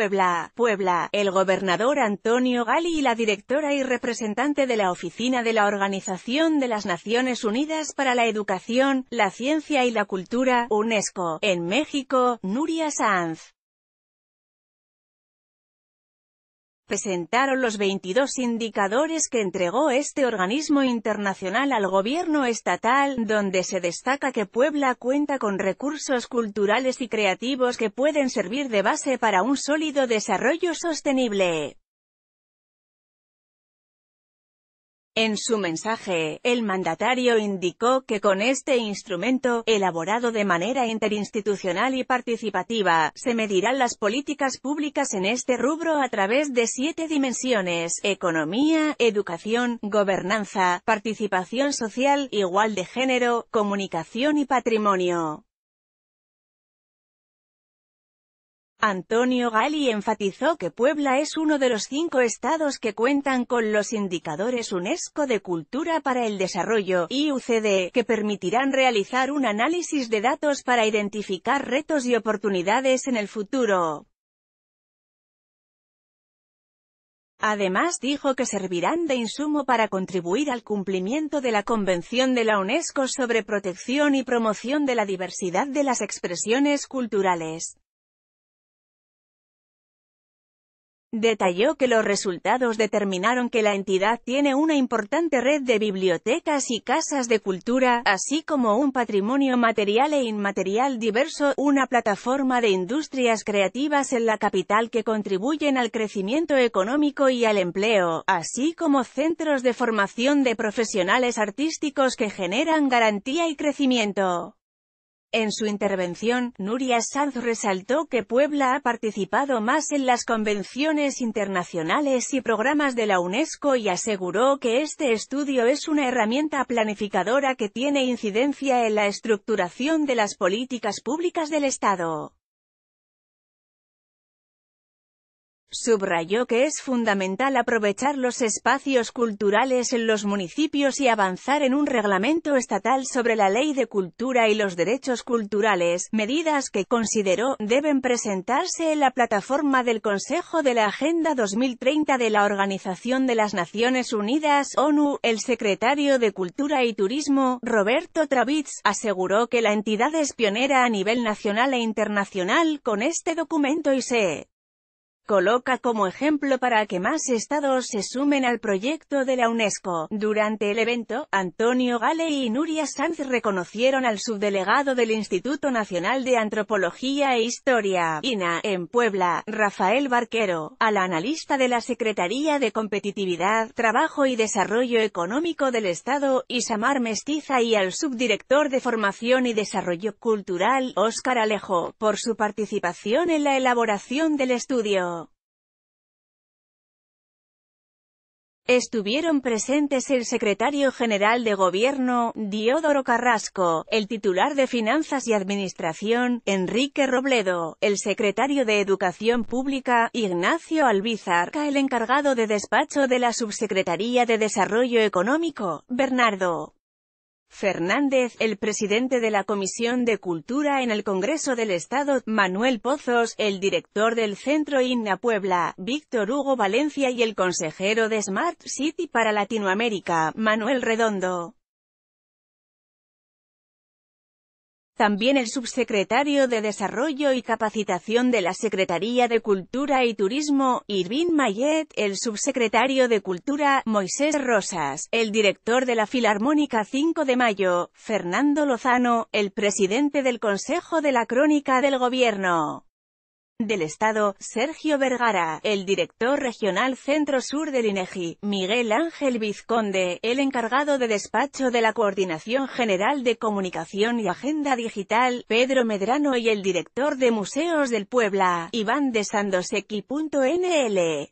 Puebla, Puebla, el gobernador Antonio Gali y la directora y representante de la Oficina de la Organización de las Naciones Unidas para la Educación, la Ciencia y la Cultura, UNESCO, en México, Nuria Sanz. presentaron los 22 indicadores que entregó este organismo internacional al gobierno estatal, donde se destaca que Puebla cuenta con recursos culturales y creativos que pueden servir de base para un sólido desarrollo sostenible. En su mensaje, el mandatario indicó que con este instrumento, elaborado de manera interinstitucional y participativa, se medirán las políticas públicas en este rubro a través de siete dimensiones, economía, educación, gobernanza, participación social, igual de género, comunicación y patrimonio. Antonio Gali enfatizó que Puebla es uno de los cinco estados que cuentan con los indicadores UNESCO de Cultura para el Desarrollo, IUCD, que permitirán realizar un análisis de datos para identificar retos y oportunidades en el futuro. Además dijo que servirán de insumo para contribuir al cumplimiento de la Convención de la UNESCO sobre protección y promoción de la diversidad de las expresiones culturales. Detalló que los resultados determinaron que la entidad tiene una importante red de bibliotecas y casas de cultura, así como un patrimonio material e inmaterial diverso, una plataforma de industrias creativas en la capital que contribuyen al crecimiento económico y al empleo, así como centros de formación de profesionales artísticos que generan garantía y crecimiento. En su intervención, Nuria Sanz resaltó que Puebla ha participado más en las convenciones internacionales y programas de la UNESCO y aseguró que este estudio es una herramienta planificadora que tiene incidencia en la estructuración de las políticas públicas del Estado. Subrayó que es fundamental aprovechar los espacios culturales en los municipios y avanzar en un reglamento estatal sobre la ley de cultura y los derechos culturales, medidas que, consideró, deben presentarse en la plataforma del Consejo de la Agenda 2030 de la Organización de las Naciones Unidas, ONU. El secretario de Cultura y Turismo, Roberto Travitz, aseguró que la entidad es pionera a nivel nacional e internacional con este documento y se Coloca como ejemplo para que más estados se sumen al proyecto de la UNESCO. Durante el evento, Antonio Gale y Nuria Sanz reconocieron al subdelegado del Instituto Nacional de Antropología e Historia, INA, en Puebla, Rafael Barquero, al analista de la Secretaría de Competitividad, Trabajo y Desarrollo Económico del Estado, Isamar Mestiza y al subdirector de Formación y Desarrollo Cultural, Óscar Alejo, por su participación en la elaboración del estudio. Estuvieron presentes el secretario general de Gobierno, Diodoro Carrasco, el titular de Finanzas y Administración, Enrique Robledo, el secretario de Educación Pública, Ignacio Albizar, el encargado de despacho de la Subsecretaría de Desarrollo Económico, Bernardo Fernández, el presidente de la Comisión de Cultura en el Congreso del Estado, Manuel Pozos, el director del Centro INNA Puebla, Víctor Hugo Valencia y el consejero de Smart City para Latinoamérica, Manuel Redondo. También el subsecretario de Desarrollo y Capacitación de la Secretaría de Cultura y Turismo, Irvin Mayet, el subsecretario de Cultura, Moisés Rosas, el director de la Filarmónica 5 de Mayo, Fernando Lozano, el presidente del Consejo de la Crónica del Gobierno del Estado, Sergio Vergara, el director regional Centro-Sur del INEGI, e Miguel Ángel Vizconde, el encargado de despacho de la Coordinación General de Comunicación y Agenda Digital, Pedro Medrano y el director de Museos del Puebla, Iván de Sandosequi.nl.